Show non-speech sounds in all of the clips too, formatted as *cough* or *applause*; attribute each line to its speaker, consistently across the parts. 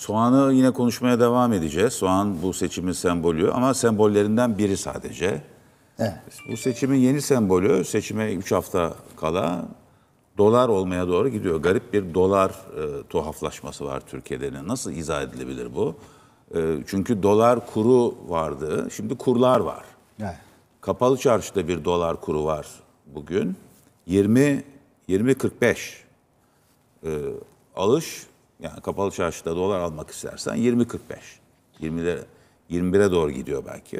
Speaker 1: Soğanı yine konuşmaya devam edeceğiz. Soğan bu seçimin sembolü ama sembollerinden biri sadece. Evet. Bu seçimin yeni sembolü seçime 3 hafta kala dolar olmaya doğru gidiyor. Garip bir dolar e, tuhaflaşması var Türkiye'de. Nasıl izah edilebilir bu? E, çünkü dolar kuru vardı. Şimdi kurlar var. Evet. Kapalı çarşıda bir dolar kuru var bugün. 20 20 45 e, alış yani kapalı çarşıda dolar almak istersen 20.45. 20'lere 21'e doğru gidiyor belki.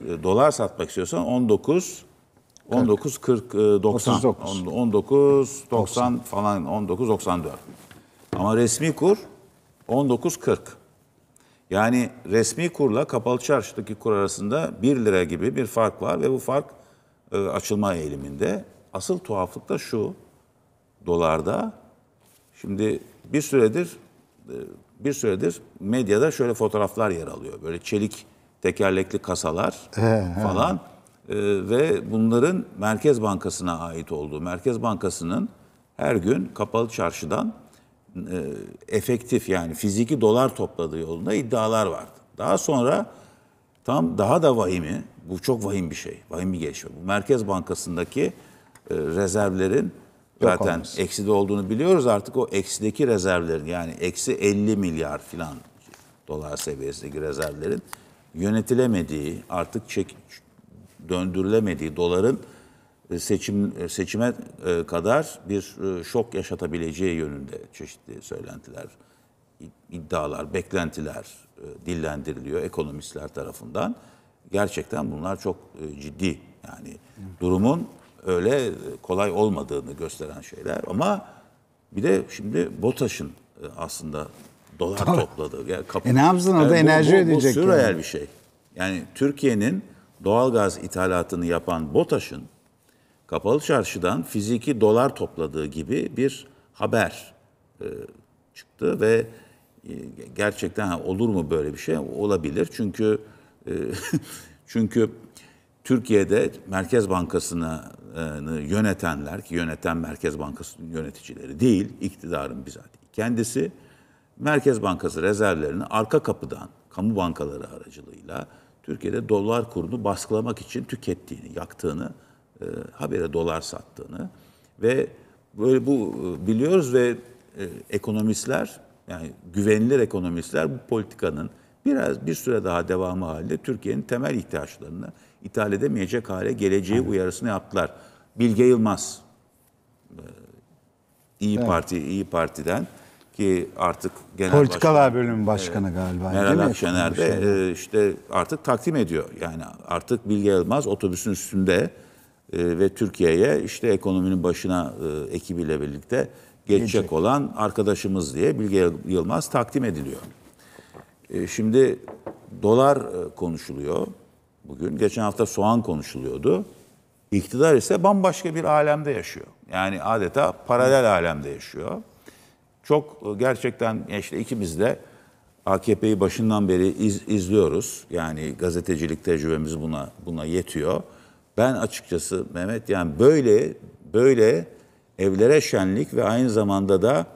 Speaker 1: E, dolar satmak istiyorsan 19 19 40 90 19 90 falan 19 94. Ama resmi kur 19 40. Yani resmi kurla kapalı çarşıdaki kur arasında 1 lira gibi bir fark var ve bu fark e, açılma eğiliminde. Asıl tuhaflık da şu. Dolarda şimdi bir süredir e, bir süredir medyada şöyle fotoğraflar yer alıyor. Böyle çelik tekerlekli kasalar falan he. ve bunların Merkez Bankası'na ait olduğu. Merkez Bankası'nın her gün kapalı çarşıdan e, efektif yani fiziki dolar topladığı yolunda iddialar vardı. Daha sonra tam daha da vahimi, bu çok vahim bir şey, vahim bir gelişme. Bu Merkez Bankası'ndaki e, rezervlerin zaten ekside olduğunu biliyoruz. Artık o eksideki rezervlerin yani eksi 50 milyar filan dolar seviyesindeki rezervlerin yönetilemediği, artık çek, döndürülemediği doların e, seçim e, seçime e, kadar bir şok yaşatabileceği yönünde çeşitli söylentiler, iddialar, beklentiler dillendiriliyor ekonomistler tarafından. Gerçekten bunlar çok ciddi yani durumun öyle kolay olmadığını gösteren şeyler ama bir de şimdi BOTAŞ'ın e, aslında dolar Tabii. topladığı. ya kapı, e ne yapsın yani o da enerji bu, bu, ödeyecek. Bu sürreel yani. bir şey. Yani Türkiye'nin doğalgaz ithalatını yapan BOTAŞ'ın kapalı çarşıdan fiziki dolar topladığı gibi bir haber e, çıktı ve e, gerçekten ha, olur mu böyle bir şey? Olabilir. Çünkü e, *laughs* çünkü Türkiye'de Merkez bankasını e, yönetenler ki yöneten Merkez bankasının yöneticileri değil, iktidarın bizzat kendisi Merkez Bankası rezervlerini arka kapıdan kamu bankaları aracılığıyla Türkiye'de dolar kurunu baskılamak için tükettiğini, yaktığını, e, habere dolar sattığını ve böyle bu e, biliyoruz ve e, ekonomistler yani güvenilir ekonomistler bu politikanın biraz bir süre daha devamı halinde Türkiye'nin temel ihtiyaçlarını ithal edemeyecek hale geleceği evet. uyarısını yaptılar. Bilge Yılmaz e, İyi evet. Parti İyi Parti'den ki artık genel politikalar
Speaker 2: başkan, bölümü başkanı galiba. Meral Akşener de
Speaker 1: e, işte artık takdim ediyor. Yani artık Bilge Yılmaz otobüsün üstünde e, ve Türkiye'ye işte ekonominin başına e, ekibiyle birlikte geçecek Gelecek. olan arkadaşımız diye Bilge Yılmaz takdim ediliyor. E, şimdi dolar e, konuşuluyor bugün. Geçen hafta soğan konuşuluyordu. İktidar ise bambaşka bir alemde yaşıyor. Yani adeta paralel alemde yaşıyor. Çok e, gerçekten işte ikimiz de AKP'yi başından beri iz, izliyoruz. Yani gazetecilik tecrübemiz buna buna yetiyor. Ben açıkçası Mehmet yani böyle böyle evlere şenlik ve aynı zamanda da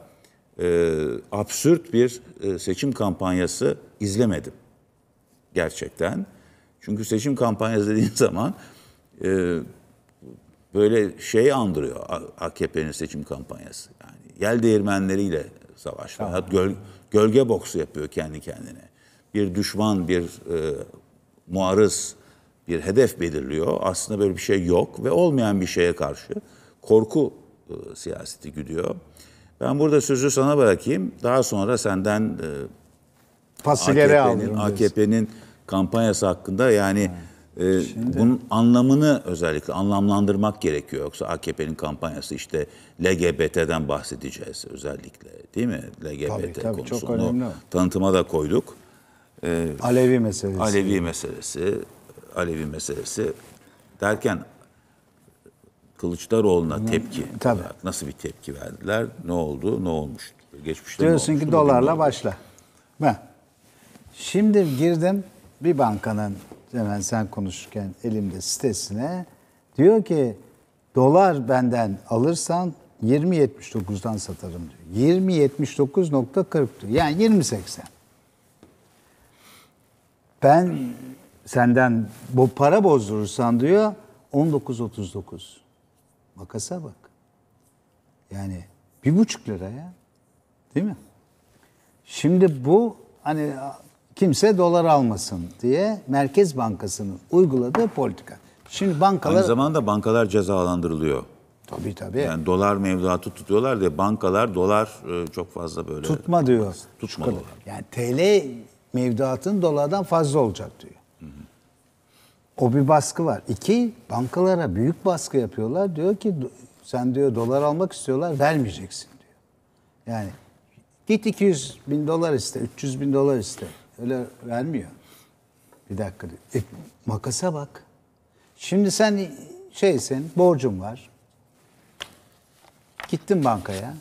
Speaker 1: e, absürt bir e, seçim kampanyası izlemedim gerçekten. Çünkü seçim kampanyası dediğin *laughs* zaman e, böyle şey andırıyor AKP'nin seçim kampanyası. Yani yel değirmenleriyle savaş. Tamam. Hatta göl, gölge boksu yapıyor kendi kendine. Bir düşman, bir e, muarız, bir hedef belirliyor. Aslında böyle bir şey yok ve olmayan bir şeye karşı korku e, siyaseti güdüyor. Ben burada sözü sana bırakayım. Daha sonra senden e, Fasilere AKP'nin, AKP'nin kampanyası hakkında yani e, Şimdi... bunun anlamını özellikle anlamlandırmak gerekiyor. Yoksa AKP'nin kampanyası işte LGBT'den bahsedeceğiz özellikle değil mi? LGBT tabii, tabii, konusunu çok önemli. tanıtıma da koyduk. E, Alevi meselesi. Alevi meselesi. Alevi meselesi derken Kılıçdaroğlu'na Hı. tepki e, Tabii. olarak nasıl bir tepki verdiler? Ne oldu? Ne olmuştu? Geçmişte Diyorsun olmuş, ki dolarla
Speaker 2: başla. Ben Şimdi girdim bir bankanın hemen sen konuşurken elimde sitesine diyor ki dolar benden alırsan 20.79'dan satarım diyor. 20.79.40 diyor. Yani 20.80. Ben senden bu para bozdurursan diyor 19.39. Makasa bak. Yani bir buçuk lira ya. Değil mi? Şimdi bu hani kimse dolar almasın diye Merkez Bankası'nın uyguladığı politika. Şimdi bankalar... Aynı
Speaker 1: zamanda bankalar cezalandırılıyor. Tabii tabii. Yani dolar mevduatı tutuyorlar diye bankalar dolar e, çok fazla böyle...
Speaker 2: Tutma diyor. Tutma dolar. Yani TL mevduatın dolardan fazla olacak diyor. O bir baskı var. İki, bankalara büyük baskı yapıyorlar. Diyor ki sen diyor dolar almak istiyorlar vermeyeceksin diyor. Yani git 200 bin dolar iste, 300 bin dolar iste. Öyle vermiyor. Bir dakika diyor. E, makasa bak. Şimdi sen şeysin, borcun var. Gittin bankaya.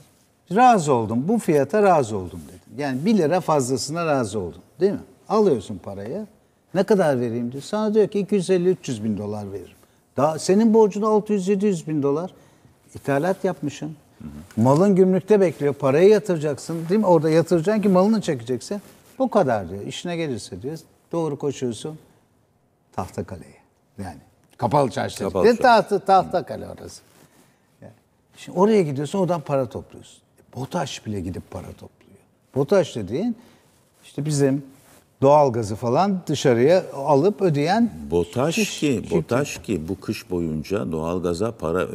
Speaker 2: Razı oldum, bu fiyata razı oldum dedim. Yani 1 lira fazlasına razı oldum değil mi? Alıyorsun parayı, ne kadar vereyim diyor. Sana diyor ki 250-300 bin dolar veririm. Daha senin borcun 600-700 bin dolar. İthalat yapmışsın. Malın gümrükte bekliyor. Parayı yatıracaksın değil mi? Orada yatıracaksın ki malını çekeceksin. Bu kadar diyor. İşine gelirse diyor. Doğru koşuyorsun. Tahta kaleye. Yani. Kapalı çarşı. Kapalı Tahta, tahta kale orası. Yani. Şimdi oraya gidiyorsun oradan para topluyorsun. E, Botaş bile gidip para topluyor. Botaş dediğin işte bizim doğalgazı falan dışarıya alıp ödeyen
Speaker 1: BOTAŞ şiş, ki BOTAŞ ki bu kış boyunca doğalgaza para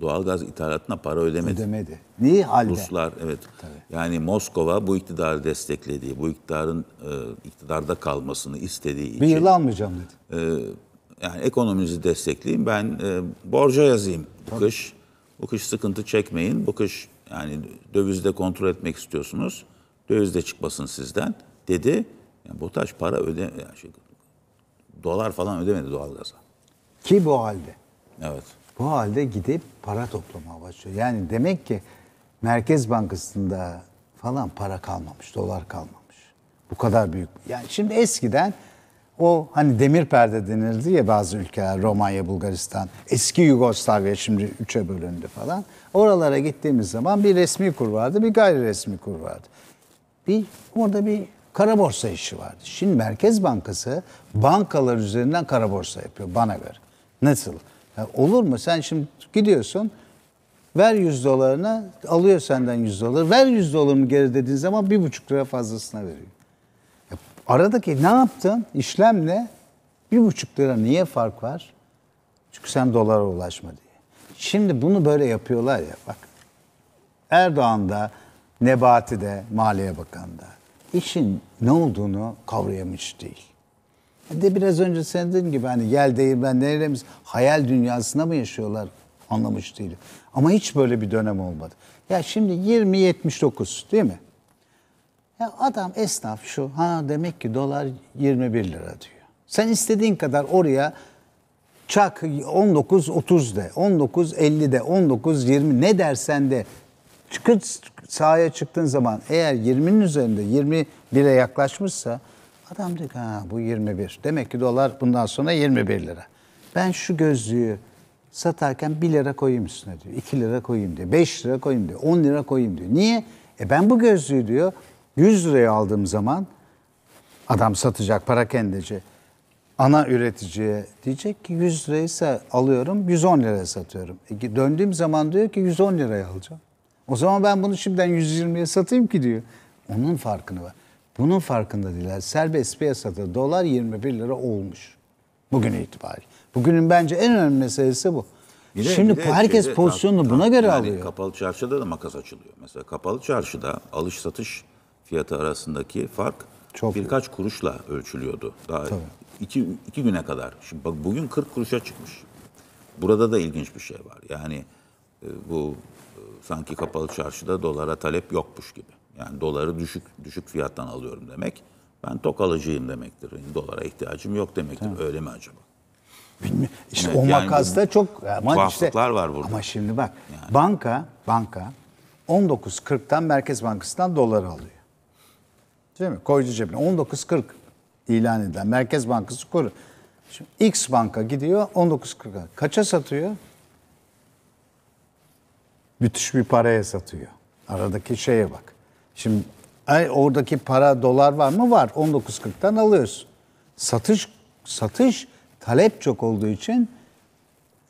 Speaker 1: doğalgaz ithalatına para ödemedi.
Speaker 2: Ödemedi. Niye halde? Ruslar
Speaker 1: evet. Tabii. Yani Moskova bu iktidarı desteklediği, bu iktidarın e, iktidarda kalmasını istediği için. Bir yıl almayacağım dedi. E, yani ekonominizi destekleyin ben e, borca yazayım bu Tabii. kış. Bu kış sıkıntı çekmeyin. Bu kış yani dövizde kontrol etmek istiyorsunuz. dövizde çıkmasın sizden dedi. Yani BOTAŞ para öde yani şey, dolar falan
Speaker 2: ödemedi doğalgaza. Ki bu halde. Evet. Bu halde gidip para toplamaya başlıyor. Yani demek ki Merkez Bankası'nda falan para kalmamış, dolar kalmamış. Bu kadar büyük. Yani şimdi eskiden o hani demir perde denirdi ya bazı ülkeler Romanya, Bulgaristan, eski Yugoslavya şimdi üçe bölündü falan. Oralara gittiğimiz zaman bir resmi kur vardı, bir gayri resmi kur vardı. Bir orada bir kara borsa işi vardı. Şimdi Merkez Bankası bankalar üzerinden kara borsa yapıyor bana göre. Nasıl? Yani olur mu? Sen şimdi gidiyorsun ver 100 dolarını, alıyor senden 100 doları. Ver 100 dolarımı geri dediğin zaman 1,5 lira fazlasına veriyor. Ya aradaki ne yaptın? İşlemle 1,5 lira niye fark var? Çünkü sen dolara ulaşma diye. Şimdi bunu böyle yapıyorlar ya bak. Erdoğan da, Nebati de, Maliye Bakanı da işin ne olduğunu kavrayamış değil. De biraz önce sen dedin gibi hani gel değil ben neremiz hayal dünyasına mı yaşıyorlar anlamış değil. Ama hiç böyle bir dönem olmadı. Ya şimdi 2079 değil mi? Ya adam esnaf şu ha demek ki dolar 21 lira diyor. Sen istediğin kadar oraya çak 1930 de, 1950 de, 1920 ne dersen de sahaya çıktığın zaman eğer 20'nin üzerinde 21'e yaklaşmışsa adam diyor ki ha bu 21. Demek ki dolar bundan sonra 21 lira. Ben şu gözlüğü satarken 1 lira koyayım üstüne diyor. 2 lira koyayım diyor. 5 lira koyayım diyor. 10 lira koyayım diyor. Niye? E ben bu gözlüğü diyor 100 liraya aldığım zaman adam satacak para parakendeci ana üreticiye diyecek ki 100 liraysa alıyorum 110 liraya satıyorum. E döndüğüm zaman diyor ki 110 liraya alacağım. O zaman ben bunu şimdiden 120'ye satayım ki diyor. Onun farkını var. Bunun farkında değiller. Serbest piyasada dolar 21 lira olmuş. Bugün itibariyle. Bugünün bence en önemli meselesi bu. Bir de, Şimdi bir de, herkes şeyde, pozisyonunu tam, buna göre yani alıyor.
Speaker 1: Kapalı çarşıda da makas açılıyor. Mesela kapalı çarşıda alış satış fiyatı arasındaki fark Çok birkaç büyük. kuruşla ölçülüyordu. Daha iki, iki güne kadar. Şimdi bak bugün 40 kuruşa çıkmış. Burada da ilginç bir şey var. Yani e, bu sanki kapalı çarşıda dolara talep yokmuş gibi. Yani doları düşük düşük fiyattan alıyorum demek. Ben tok alıcıyım demektir. Yani dolara ihtiyacım yok demektir. Tamam. Öyle mi acaba?
Speaker 2: Bilmiyorum. İşte evet, o yani makasta çok ama işte, var burada. Ama şimdi bak yani. banka banka 19.40'tan Merkez Bankası'ndan dolar alıyor. Değil mi? Koydu cebine. 19.40 ilan edilen Merkez Bankası koru. Şimdi X banka gidiyor 19.40'a. Kaça satıyor? müthiş bir paraya satıyor. Aradaki şeye bak. Şimdi ay oradaki para dolar var mı? Var. 19.40'tan alıyorsun. Satış satış talep çok olduğu için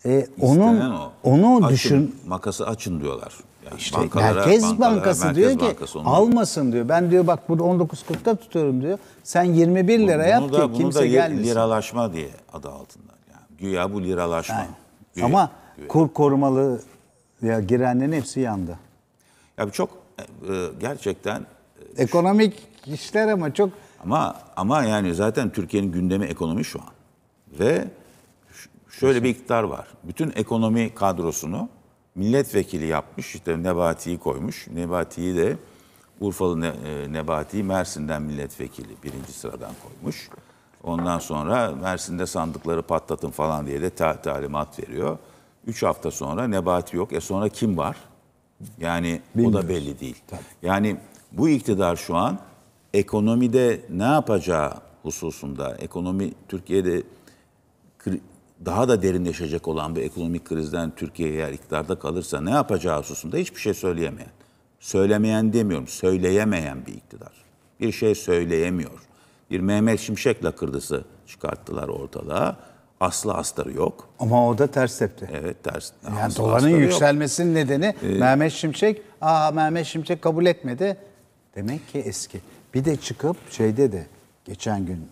Speaker 2: e, onun o. onu açın, düşün
Speaker 1: makası açın diyorlar. Yani işte bankalara, Merkez bankalara, Bankası Merkez diyor ki bankası
Speaker 2: almasın diyor. Ben diyor bak burada 19.40'ta tutuyorum diyor. Sen 21 lira bunu, yap da, ki bunu kimse da gelmesin.
Speaker 1: liralaşma diye adı altında. Yani güya bu liralaşma. Yani. Güya, ama güya.
Speaker 2: kur korumalı
Speaker 1: ya girenlerin hepsi yandı. Ya bu çok e, e gerçekten e, Ekonomik işler ama çok ama ama yani zaten Türkiye'nin gündemi ekonomi şu an. Ve ş- şöyle bir iktidar var. Bütün ekonomi kadrosunu milletvekili yapmış. İşte Nebati'yi koymuş. Nebati'yi de Urfalı ne, e, Nebati'yi Mersin'den milletvekili birinci sıradan koymuş. Ondan sonra Mersin'de sandıkları patlatın falan diye de ta- talimat veriyor. 3 hafta sonra Nebati yok. E sonra kim var? Yani Bilmiyoruz. o da belli değil. Tabii. Yani bu iktidar şu an ekonomide ne yapacağı hususunda, ekonomi Türkiye'de daha da derinleşecek olan bir ekonomik krizden Türkiye eğer iktidarda kalırsa ne yapacağı hususunda hiçbir şey söyleyemeyen. Söylemeyen demiyorum, söyleyemeyen bir iktidar. Bir şey söyleyemiyor. Bir Mehmet Şimşek lakırdısı çıkarttılar ortalığa aslı astarı yok. Ama o da ters tepti. Evet ters.
Speaker 2: Yani aslı doların yükselmesinin yok. nedeni ee, Mehmet Şimşek, aa Mehmet Şimşek kabul etmedi. Demek ki eski. Bir de çıkıp şeyde de geçen gün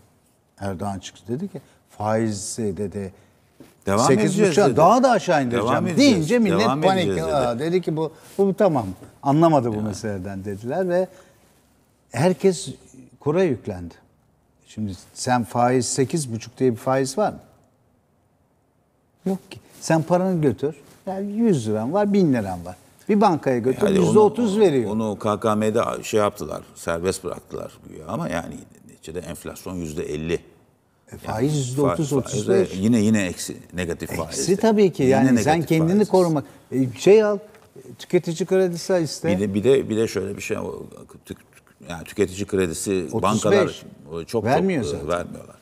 Speaker 2: Erdoğan çıktı dedi ki faizi dedi Devam 8 edeceğiz dedi. Daha da aşağı indireceğim devam deyince millet devam panik. Dedi. Aa, dedi ki bu, bu, tamam anlamadı bu yani. meseleden dediler ve herkes kura yüklendi. Şimdi sen faiz 8,5 diye bir faiz var mı? Yok ki. Sen paranı götür. Yani 100 liran var, 1000 liran var. Bir bankaya götür yani
Speaker 1: %30 veriyor. Onu KKM'de şey yaptılar, serbest bıraktılar ama yani neticede enflasyon %50. E, faiz yani, %30, faiz, Yine yine eksi, negatif eksi faiz. Eksi tabii ki yani sen
Speaker 2: kendini faizdir. korumak. E, şey al, tüketici kredisi iste. Bir
Speaker 1: de, bir de, bir de şöyle bir şey, yani tüketici kredisi 35. bankalar çok, vermiyor çok e, zaten. vermiyorlar.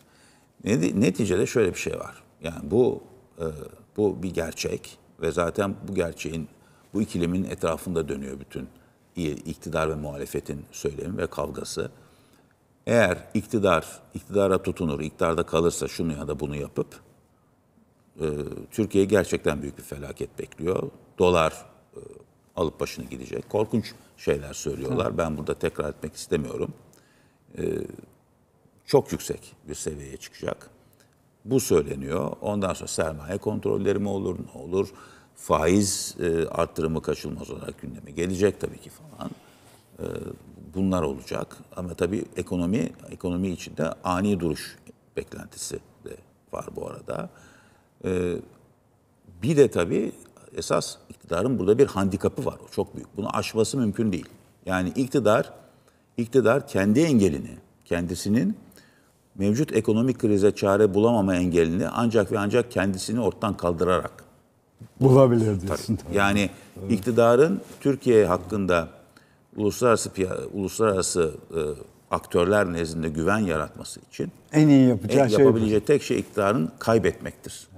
Speaker 1: Neticede şöyle bir şey var. Yani bu ee, bu bir gerçek ve zaten bu gerçeğin, bu ikilimin etrafında dönüyor bütün iktidar ve muhalefetin söylemi ve kavgası. Eğer iktidar, iktidara tutunur, iktidarda kalırsa şunu ya da bunu yapıp e, gerçekten büyük bir felaket bekliyor. Dolar e, alıp başını gidecek. Korkunç şeyler söylüyorlar. Ben burada tekrar etmek istemiyorum. E, çok yüksek bir seviyeye çıkacak. Bu söyleniyor. Ondan sonra sermaye kontrolleri mi olur, ne olur? Faiz e, arttırımı kaçılmaz olarak gündeme gelecek tabii ki falan. E, bunlar olacak. Ama tabii ekonomi, ekonomi içinde ani duruş beklentisi de var bu arada. E, bir de tabii esas iktidarın burada bir handikapı var. O çok büyük. Bunu aşması mümkün değil. Yani iktidar iktidar kendi engelini, kendisinin mevcut ekonomik krize çare bulamama engelini ancak ve ancak kendisini ortadan kaldırarak
Speaker 2: bulabilir diyorsun.
Speaker 1: Yani evet. iktidarın Türkiye hakkında uluslararası uluslararası e, aktörler nezdinde güven yaratması için
Speaker 2: en iyi yapacağı en, şey yapabileceği
Speaker 1: bu. tek şey iktidarın kaybetmektir.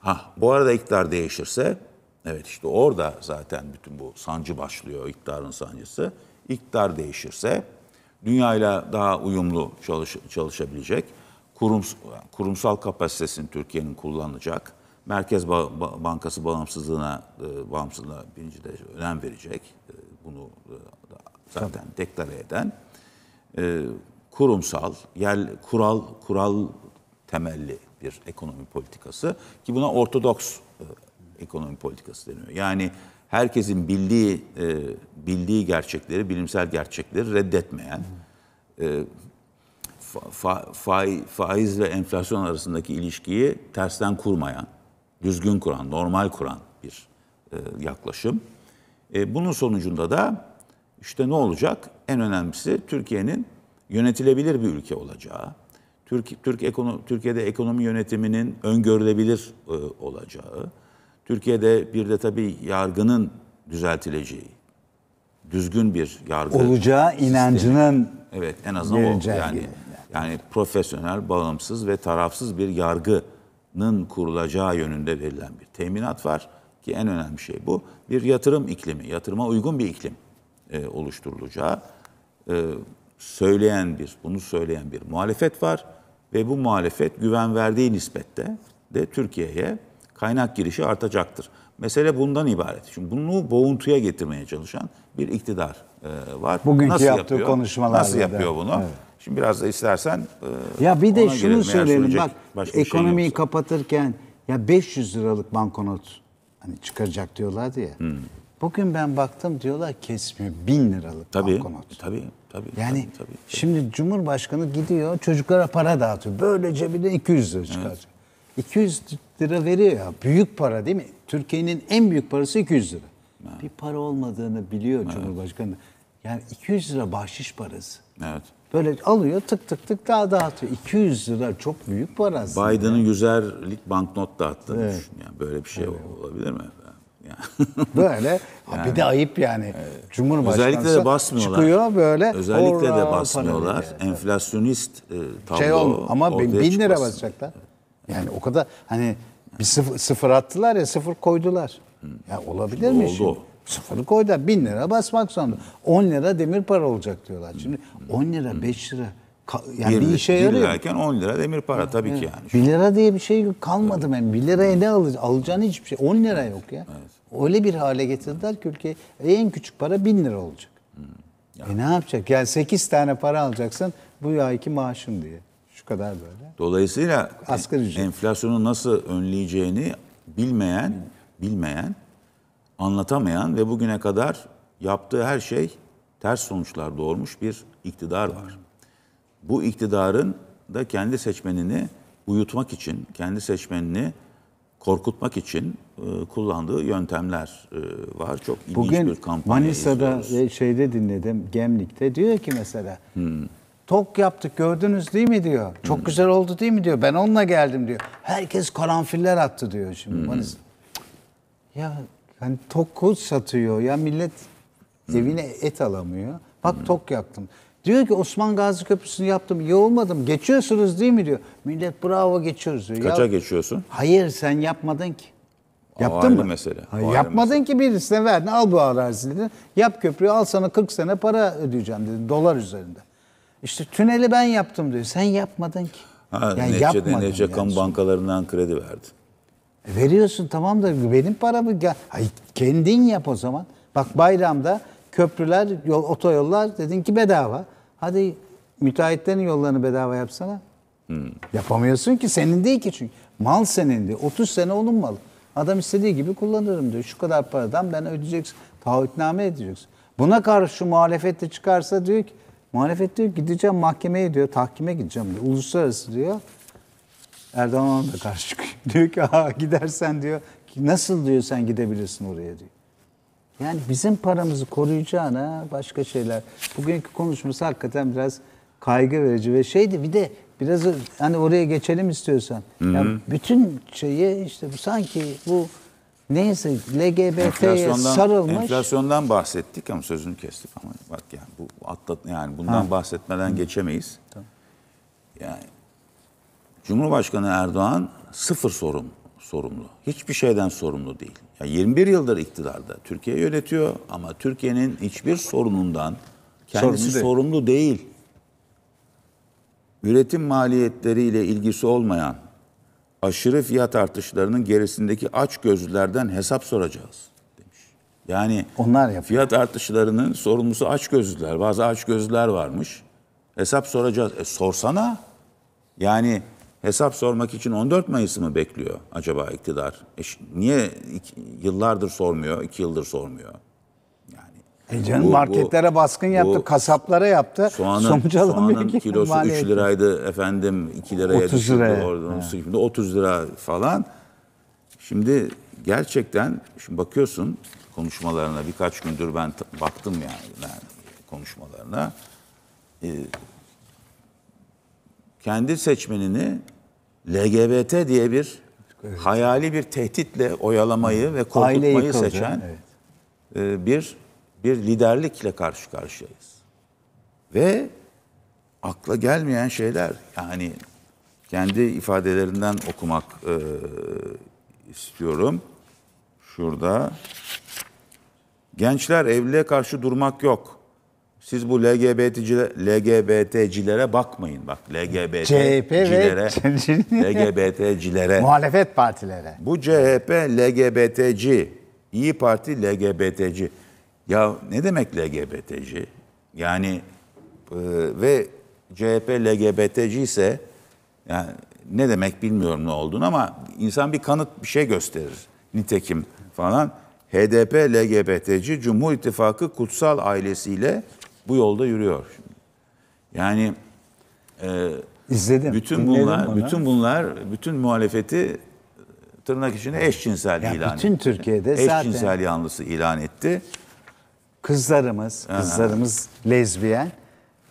Speaker 1: Ha bu arada iktidar değişirse evet işte orada zaten bütün bu sancı başlıyor iktidarın sancısı. İktidar değişirse dünyayla daha uyumlu çalış, çalışabilecek. Kurum, kurumsal kapasitesini Türkiye'nin kullanacak. Merkez ba ba Bankası bağımsızlığına, e, bağımsızlığına birinci derece önem verecek. E, bunu e, zaten Tabii. deklare eden. E, kurumsal, yer, kural, kural temelli bir ekonomi politikası ki buna ortodoks e, ekonomi politikası deniyor. Yani herkesin bildiği e, bildiği gerçekleri, bilimsel gerçekleri reddetmeyen e, fa, fa, faiz ve enflasyon arasındaki ilişkiyi tersten kurmayan, düzgün kuran, normal kuran bir e, yaklaşım. E, bunun sonucunda da işte ne olacak? En önemlisi Türkiye'nin yönetilebilir bir ülke olacağı. Türk, Türk ekono, Türkiye'de ekonomi yönetiminin öngörülebilir e, olacağı Türkiye'de bir de tabii yargının düzeltileceği, düzgün bir yargı olacağı sistemi. inancının evet en azından o yani gibi. yani profesyonel, bağımsız ve tarafsız bir yargının kurulacağı yönünde verilen bir teminat var ki en önemli şey bu. Bir yatırım iklimi, yatırıma uygun bir iklim e, oluşturulacağı e, söyleyen bir, bunu söyleyen bir muhalefet var ve bu muhalefet güven verdiği nispette de Türkiye'ye kaynak girişi artacaktır. Mesele bundan ibaret. Şimdi bunu boğuntuya getirmeye çalışan bir iktidar e, var. Bugünkü Nasıl yaptığı yapıyor? konuşmalarda. Nasıl yapıyor bunu? Evet. Şimdi biraz da istersen e, Ya bir de şunu söyleyelim bak şey ekonomiyi
Speaker 2: şey kapatırken ya 500 liralık banknot hani çıkaracak diyorlardı ya. Hmm. Bugün ben baktım diyorlar kesmiyor bin liralık tabii, banknot. Tabii tabii. Yani tabii, tabii, tabii. şimdi Cumhurbaşkanı gidiyor çocuklara para dağıtıyor. Böylece bir de 200 lira çıkaracak. Evet. 200 lira veriyor ya. Büyük para değil mi? Türkiye'nin en büyük parası 200 lira. Evet. Bir para olmadığını biliyor evet. Cumhurbaşkanı. Yani 200 lira bahşiş parası. Evet. Böyle alıyor tık tık tık daha dağıtıyor. 200 lira çok büyük para aslında. Biden'ın
Speaker 1: yüzerlik banknot dağıttığını evet. düşün. Yani böyle bir şey evet. olabilir mi?
Speaker 2: *laughs* böyle yani, bir de ayıp yani. Evet. Cumhurbaşkanı özellikle de basmıyorlar. çıkıyor böyle. Özellikle de basmıyorlar.
Speaker 1: Parayı. Enflasyonist e, şey tablo. Şey ama bin, bin lira basacaklar.
Speaker 2: Yani o kadar hani bir sıfır, sıfır attılar ya sıfır koydular. Ya olabilir şimdi mi oldu. şimdi? Sıfırı koydular. Bin lira basmak zorunda. On lira demir para olacak diyorlar. Şimdi on lira, beş lira yani bir, bir işe yarıyor. 1 lirayken 10 lira demir para ha, tabii evet. ki yani. 1 lira diye bir şey kalmadı evet. ben. 1 liraya ne alacaksın? Alacağın hiçbir şey. 10 lira yok ya. Evet. Öyle bir hale getirdiler ki ülke en küçük para 1000 lira olacak. Yani. Hmm. E ne yapacak? Yani 8 tane para alacaksın bu ayki maaşın diye kadar böyle.
Speaker 1: Dolayısıyla Asgari ücret. enflasyonu nasıl önleyeceğini bilmeyen, bilmeyen, anlatamayan ve bugüne kadar yaptığı her şey ters sonuçlar doğurmuş bir iktidar var. Bu iktidarın da kendi seçmenini uyutmak için, kendi seçmenini korkutmak için e, kullandığı yöntemler e, var. Çok ilginç Bugün bir kampanya Manisa'da
Speaker 2: izliyoruz. şeyde dinledim, Gemlik'te diyor ki mesela hmm tok yaptık gördünüz değil mi diyor. Çok hmm. güzel oldu değil mi diyor. Ben onunla geldim diyor. Herkes karanfiller attı diyor şimdi. Hmm. Bana, ya hani tok satıyor ya millet hmm. evine et alamıyor. Bak hmm. tok yaptım Diyor ki Osman Gazi Köprüsü'nü yaptım iyi olmadım. Geçiyorsunuz değil mi diyor. Millet bravo geçiyoruz diyor. Kaça ya, geçiyorsun? Hayır sen yapmadın ki. Yaptın mı? mesele. Ha, yapmadın mesele. ki birisine verdin al bu arazi dedin. Yap köprüyü al sana 40 sene para ödeyeceğim dedin dolar üzerinde. İşte tüneli ben yaptım diyor. Sen yapmadın ki.
Speaker 1: Ha, yani neticede Necdekan yani. bankalarından kredi verdi.
Speaker 2: E, veriyorsun tamam da benim paramı Ay, kendin yap o zaman. Bak bayramda köprüler, yol, otoyollar dedin ki bedava. Hadi müteahhitlerin yollarını bedava yapsana. Hmm. Yapamıyorsun ki senin değil ki çünkü. Mal senin diyor. 30 sene onun malı. Adam istediği gibi kullanırım diyor. Şu kadar paradan ben ödeyeceksin. Taahhütname edeceksin. Buna karşı muhalefet çıkarsa diyor ki Muhalefet diyor gideceğim mahkemeye diyor, tahkime gideceğim diyor. Uluslararası diyor. Erdoğan da karşı çıkıyor. *laughs* Diyor ki ha gidersen diyor nasıl diyor sen gidebilirsin oraya diyor. Yani bizim paramızı koruyacağına başka şeyler. Bugünkü konuşması hakikaten biraz kaygı verici ve şeydi bir de biraz hani oraya geçelim istiyorsan. Hı hı. Yani bütün şeyi işte bu sanki bu Neyse LGBT sarılmış.
Speaker 1: Enflasyondan bahsettik ama sözünü kestik ama bak yani bu atlat yani bundan ha. bahsetmeden Hı. geçemeyiz. Tamam. Yani Cumhurbaşkanı Erdoğan sıfır sorum sorumlu. Hiçbir şeyden sorumlu değil. Ya 21 yıldır iktidarda Türkiye yönetiyor ama Türkiye'nin hiçbir sorunundan
Speaker 2: kendisi sorumlu,
Speaker 1: sorumlu değil. Üretim maliyetleriyle ilgisi olmayan aşırı fiyat artışlarının gerisindeki aç gözlülerden hesap soracağız demiş. Yani onlar yapıyor. fiyat artışlarının sorumlusu aç gözlüler. Bazı aç gözlüler varmış. Hesap soracağız. E sorsana. Yani hesap sormak için 14 Mayıs'ı mı bekliyor acaba iktidar? E niye iki, yıllardır sormuyor, iki yıldır sormuyor? E canım bu, marketlere
Speaker 2: bu, baskın yaptı, bu, kasaplara yaptı. Soğanın, Sonuç soğanın kilosu 3
Speaker 1: liraydı efendim 2 liraya 30 düşürdü liraya. Şimdi 30 lira falan. Şimdi gerçekten şimdi bakıyorsun konuşmalarına birkaç gündür ben baktım yani, yani konuşmalarına. Ee, kendi seçmenini LGBT diye bir evet. hayali bir tehditle oyalamayı ve korkutmayı seçen evet. e, bir bir liderlikle karşı karşıyayız. Ve akla gelmeyen şeyler yani kendi ifadelerinden okumak e, istiyorum. Şurada. Gençler evliliğe karşı durmak yok. Siz bu LGBT'cilere, LGBT'cilere bakmayın bak. LGBT'cilere, LGBT'cilere. *laughs* Muhalefet partilere. Bu CHP LGBT'ci, İyi Parti LGBT'ci. Ya ne demek LGBT'ci? Yani e, ve CHP LGBT'ci ise yani ne demek bilmiyorum ne olduğunu ama insan bir kanıt bir şey gösterir. Nitekim falan. HDP LGBT'ci Cumhur İttifakı kutsal ailesiyle bu yolda yürüyor. Yani e, izledim. Bütün Dinledim bunlar, bana. bütün bunlar, bütün muhalefeti e, tırnak içinde eşcinsel ya ilan bütün etti. Türkiye'de eşcinsel zaten. yanlısı ilan
Speaker 2: etti. Kızlarımız, kızlarımız lezbiyen.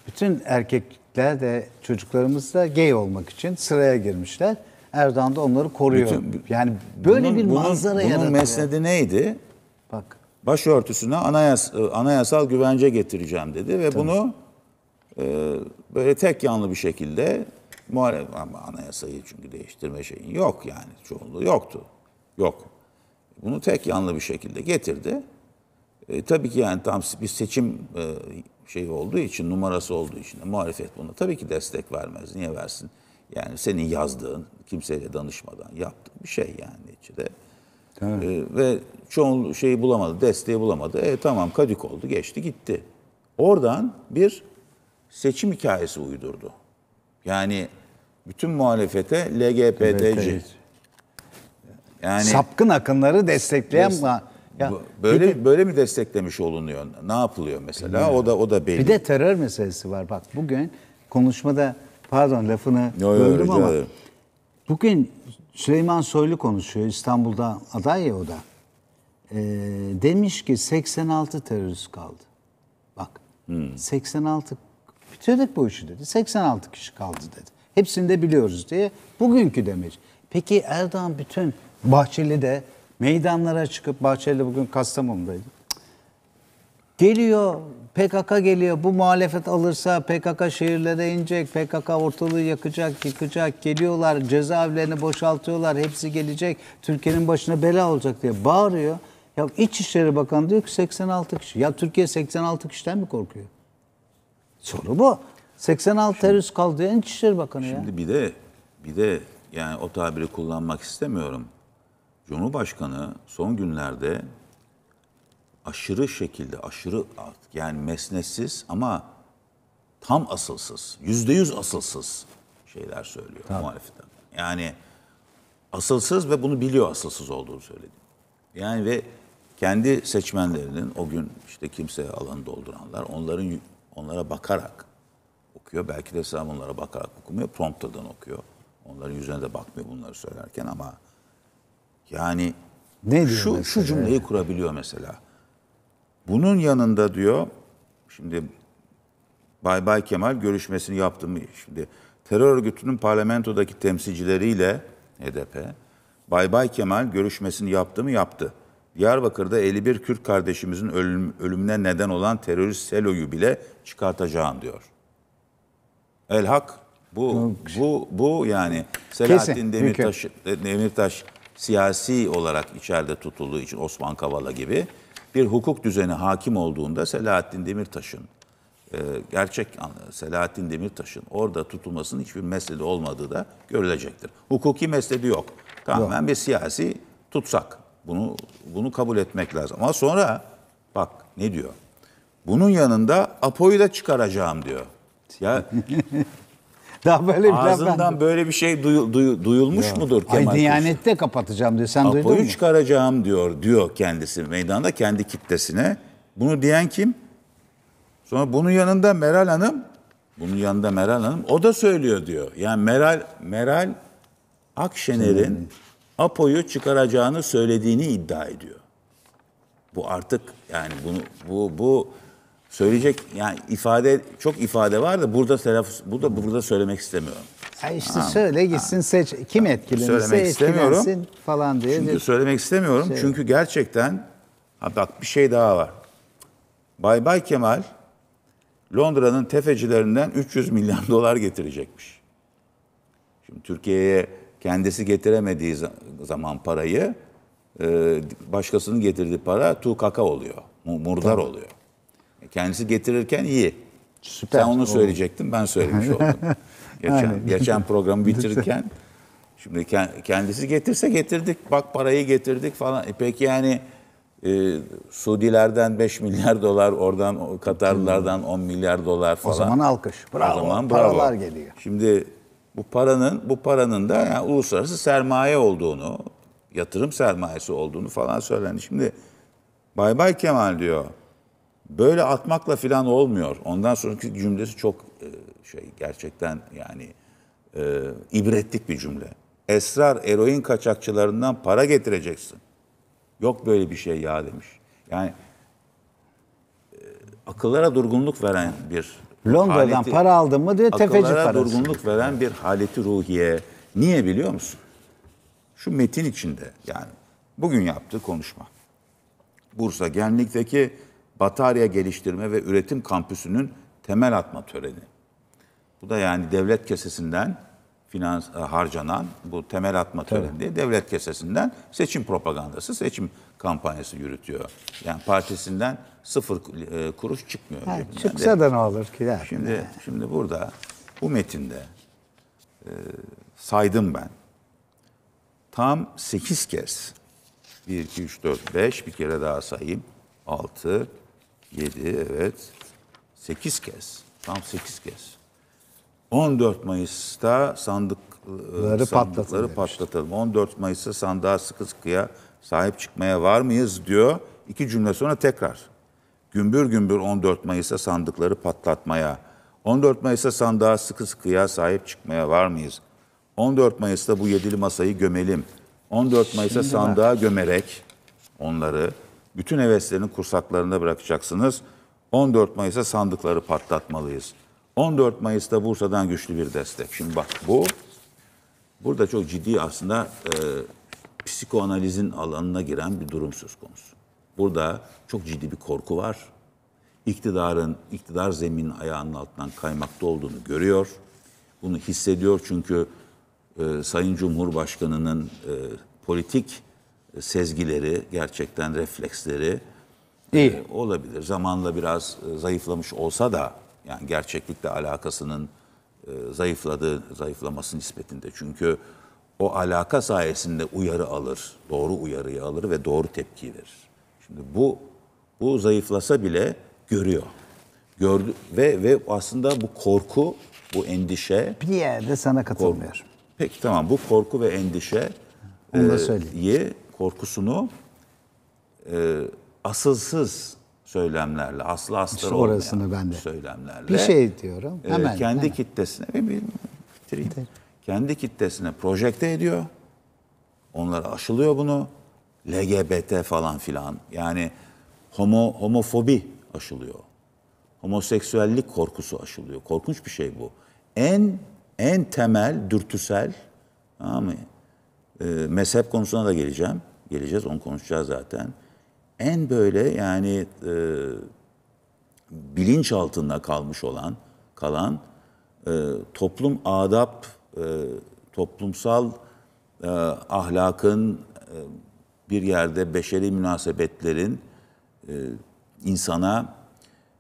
Speaker 2: Bütün erkekler de çocuklarımız da gay olmak için sıraya girmişler. Erdoğan da onları koruyor. Bütün- yani böyle Bunun- bir manzara yaratıyor. Bunun mesnedi neydi? Bak
Speaker 1: Başörtüsüne anayas, e, anayasal güvence getireceğim dedi ve bunu e, böyle tek yanlı bir şekilde muhalef ama anayasayı çünkü değiştirme şeyin yok yani çoğunluğu yoktu. Yok. Bunu tek yanlı bir şekilde getirdi. E, tabii ki yani tam bir seçim e, şey olduğu için, numarası olduğu için de muhalefet buna tabii ki destek vermez. Niye versin? Yani senin yazdığın, kimseyle danışmadan yaptığın bir şey yani içinde. Evet. E, ve çoğun şeyi bulamadı, desteği bulamadı. E tamam kadık oldu, geçti gitti. Oradan bir seçim hikayesi uydurdu. Yani bütün muhalefete LGBT'ci. Evet, evet. Yani sapkın
Speaker 2: akınları destekleyen des- ya, böyle peki,
Speaker 1: böyle mi desteklemiş olunuyor? Ne yapılıyor mesela? Bilmiyorum. O da o da belli. Bir
Speaker 2: de terör meselesi var. Bak bugün konuşmada pardon lafını gördüm ama. Ederim. Bugün Süleyman Soylu konuşuyor. İstanbul'da aday ya o da. E, demiş ki 86 terörist kaldı. Bak hmm. 86 bitirdik bu işi dedi. 86 kişi kaldı dedi. Hepsini de biliyoruz diye bugünkü demiş. Peki Erdoğan bütün Bahçeli de. Meydanlara çıkıp Bahçeli bugün Kastamonu'daydı. Geliyor PKK geliyor. Bu muhalefet alırsa PKK şehirlere inecek. PKK ortalığı yakacak, yıkacak. Geliyorlar cezaevlerini boşaltıyorlar. Hepsi gelecek. Türkiye'nin başına bela olacak diye bağırıyor. Ya İçişleri Bakanı diyor ki 86 kişi. Ya Türkiye 86 kişiden mi korkuyor? Soru bu. 86 şimdi, terörist kaldı diyen İçişleri Bakanı şimdi ya.
Speaker 1: Şimdi bir de bir de yani o tabiri kullanmak istemiyorum. Cumhurbaşkanı son günlerde aşırı şekilde, aşırı artık yani mesnetsiz ama tam asılsız, yüzde yüz asılsız şeyler söylüyor tamam. muhalefetten. Yani asılsız ve bunu biliyor asılsız olduğunu söyledi. Yani ve kendi seçmenlerinin o gün işte kimse alanı dolduranlar onların onlara bakarak okuyor. Belki de sen onlara bakarak okumuyor. Prompter'dan okuyor. Onların yüzüne de bakmıyor bunları söylerken ama yani ne şu mesela? şu cümleyi kurabiliyor mesela. Bunun yanında diyor şimdi Bay Bay Kemal görüşmesini yaptı mı Şimdi terör örgütünün parlamentodaki temsilcileriyle HDP Bay Bay Kemal görüşmesini yaptı mı yaptı. Diyarbakır'da 51 Kürt kardeşimizin ölüm, ölümüne neden olan terörist Selo'yu bile çıkartacağım diyor. El hak bu bu bu yani Selahattin Demirtaş Demirtaş siyasi olarak içeride tutulduğu için Osman Kavala gibi bir hukuk düzeni hakim olduğunda Selahattin Demirtaş'ın e, gerçek Selahattin Demirtaş'ın orada tutulmasının hiçbir mesledi olmadığı da görülecektir. Hukuki mesledi yok. Tamamen bir siyasi tutsak. Bunu bunu kabul etmek lazım. Ama sonra bak ne diyor? Bunun yanında Apo'yu da çıkaracağım diyor. Ya *laughs*
Speaker 2: Daha böyle bir Ağzından ben...
Speaker 1: böyle bir şey duyu, duyu,
Speaker 2: duyulmuş ya. mudur Kemal Ay Diyanet'te kapatacağım diyor. Sen Apo'yu duydun mu?
Speaker 1: çıkaracağım diyor diyor kendisi meydanda kendi kitlesine.
Speaker 2: Bunu diyen kim? Sonra bunun yanında Meral
Speaker 1: Hanım, bunun yanında Meral Hanım o da söylüyor diyor. Yani Meral Meral Akşener'in Apo'yu çıkaracağını söylediğini iddia ediyor. Bu artık yani bunu bu bu söyleyecek yani ifade çok ifade var da burada telaffuz burada burada söylemek istemiyorum.
Speaker 2: Ya işte söyle gitsin seç kim etkilenirse Söylemek istemiyorum. falan diye. Çünkü bir-
Speaker 1: söylemek istemiyorum. Şey Çünkü gerçekten ha bak bir şey daha var. Bay Bay Kemal Londra'nın tefecilerinden 300 milyon *laughs* dolar getirecekmiş. Şimdi Türkiye'ye kendisi getiremediği zaman parayı e, başkasının getirdiği para tukaka oluyor. Murdar oluyor. Kendisi getirirken iyi. Süper. Sen onu söyleyecektin, ben söylemiş oldum.
Speaker 2: *laughs* Geçen, geçen
Speaker 1: programı bitirirken. Şimdi kendisi getirse getirdik, bak parayı getirdik falan. E peki yani e, Suudilerden 5 milyar dolar, oradan Katarlılardan 10 milyar dolar falan. O zaman
Speaker 2: alkış. Bravo. O zaman bravo. Paralar geliyor.
Speaker 1: Şimdi bu paranın bu paranın da yani uluslararası sermaye olduğunu, yatırım sermayesi olduğunu falan söylendi. Şimdi Bay Bay Kemal diyor böyle atmakla filan olmuyor. Ondan sonraki cümlesi çok e, şey gerçekten yani e, ibretlik bir cümle. Esrar eroin kaçakçılarından para getireceksin. Yok böyle bir şey ya demiş. Yani e, akıllara durgunluk veren bir Londra'dan haleti, para aldın mı diye tefeci parası. Akıllara durgunluk veren bir haleti ruhiye. Niye biliyor musun? Şu metin içinde yani bugün yaptığı konuşma. Bursa genlikteki Batarya Geliştirme ve Üretim Kampüsü'nün temel atma töreni. Bu da yani devlet kesesinden finans e, harcanan bu temel atma töreni diye devlet kesesinden seçim propagandası, seçim kampanyası yürütüyor. Yani partisinden sıfır e, kuruş çıkmıyor. Ha, cebinden. çıksa
Speaker 2: da ne olur ki? Der. Şimdi,
Speaker 1: şimdi burada bu metinde e, saydım ben. Tam 8 kez 1, 2, 3, 4, 5 bir kere daha sayayım. 6, 7 evet 8 kez tam 8 kez 14 Mayıs'ta sandıkları e, sandıkları patlatalım. 14 Mayıs'ta sandığa sıkı sıkıya sahip çıkmaya var mıyız diyor. İki cümle sonra tekrar. Gümbür gümbür 14 Mayıs'ta sandıkları patlatmaya, 14 Mayıs'ta sandığa sıkı sıkıya sahip çıkmaya var mıyız? 14 Mayıs'ta bu yedili masayı gömelim. 14 Mayıs'ta sandığa gömerek onları bütün heveslerini kursaklarında bırakacaksınız. 14 Mayıs'ta sandıkları patlatmalıyız. 14 Mayıs'ta Bursa'dan güçlü bir destek. Şimdi bak bu burada çok ciddi aslında e, psikoanalizin alanına giren bir durum söz konusu. Burada çok ciddi bir korku var. İktidarın, iktidar zeminin ayağının altından kaymakta olduğunu görüyor. Bunu hissediyor çünkü e, Sayın Cumhurbaşkanı'nın e, politik sezgileri, gerçekten refleksleri e, İyi. E, olabilir. Zamanla biraz e, zayıflamış olsa da yani gerçeklikle alakasının e, zayıfladığı, zayıflaması nispetinde. Çünkü o alaka sayesinde uyarı alır, doğru uyarıyı alır ve doğru tepki verir. Şimdi bu bu zayıflasa bile görüyor. Gördü ve ve aslında bu korku, bu endişe
Speaker 2: bir yerde sana katılmıyor.
Speaker 1: Korku. Peki tamam bu korku ve endişe Onu da söyleyeyim. E, korkusunu e, asılsız söylemlerle, aslı astarı işte olmayan ben de. söylemlerle. Bir şey diyorum. E, hemen, e, kendi hemen. kitlesine bir, bir bitireyim. Bitir. Kendi kitlesine projekte ediyor. Onlara aşılıyor bunu. LGBT falan filan. Yani homo homofobi aşılıyor. Homoseksüellik korkusu aşılıyor. Korkunç bir şey bu. En en temel dürtüsel tamam mı? E, mezhep konusuna da geleceğim geleceğiz, onu konuşacağız zaten. En böyle yani e, bilinç altında kalmış olan, kalan e, toplum adap, e, toplumsal e, ahlakın e, bir yerde beşeri münasebetlerin e, insana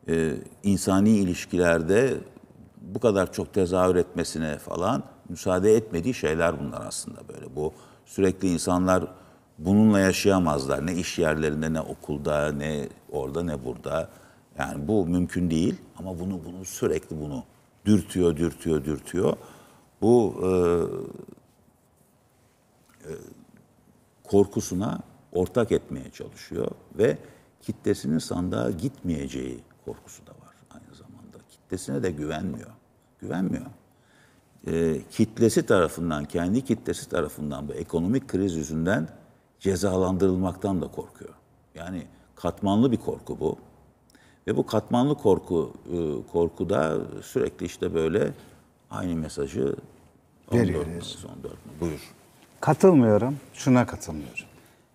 Speaker 1: e, insani ilişkilerde bu kadar çok tezahür etmesine falan müsaade etmediği şeyler bunlar aslında böyle. Bu sürekli insanlar bununla yaşayamazlar. Ne iş yerlerinde, ne okulda, ne orada, ne burada. Yani bu mümkün değil ama bunu bunu sürekli bunu dürtüyor, dürtüyor, dürtüyor. Bu e, e, korkusuna ortak etmeye çalışıyor ve kitlesinin sandığa gitmeyeceği korkusu da var aynı zamanda. Kitlesine de güvenmiyor. Güvenmiyor. E, kitlesi tarafından, kendi kitlesi tarafından bu ekonomik kriz yüzünden cezalandırılmaktan da korkuyor. Yani katmanlı bir korku bu. Ve bu katmanlı korku e, korkuda sürekli işte böyle aynı mesajı 14 veriyoruz. 14 Buyur.
Speaker 2: Katılmıyorum. Şuna katılmıyorum.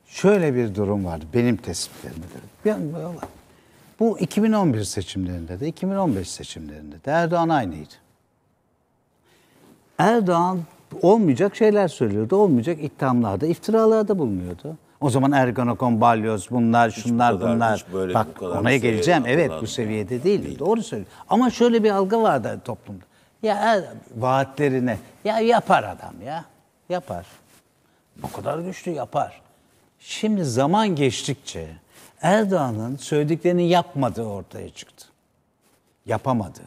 Speaker 2: Şöyle bir durum vardı benim tespitlerimde. bu 2011 seçimlerinde de 2015 seçimlerinde de Erdoğan aynıydı. Erdoğan olmayacak şeyler söylüyordu. Olmayacak ithamlarda, iftiralarda bulunuyordu. O zaman Ergonokon, Balyoz bunlar, hiç şunlar, bu kadar, bunlar. Böyle, Bak bu ona şey geleceğim. Evet bu seviyede değil. değil. Doğru söylüyor. Ama şöyle bir algı vardı toplumda. Ya e, vaatlerine. Ya yapar adam ya. Yapar. O kadar güçlü yapar. Şimdi zaman geçtikçe Erdoğan'ın söylediklerini yapmadığı ortaya çıktı. Yapamadı.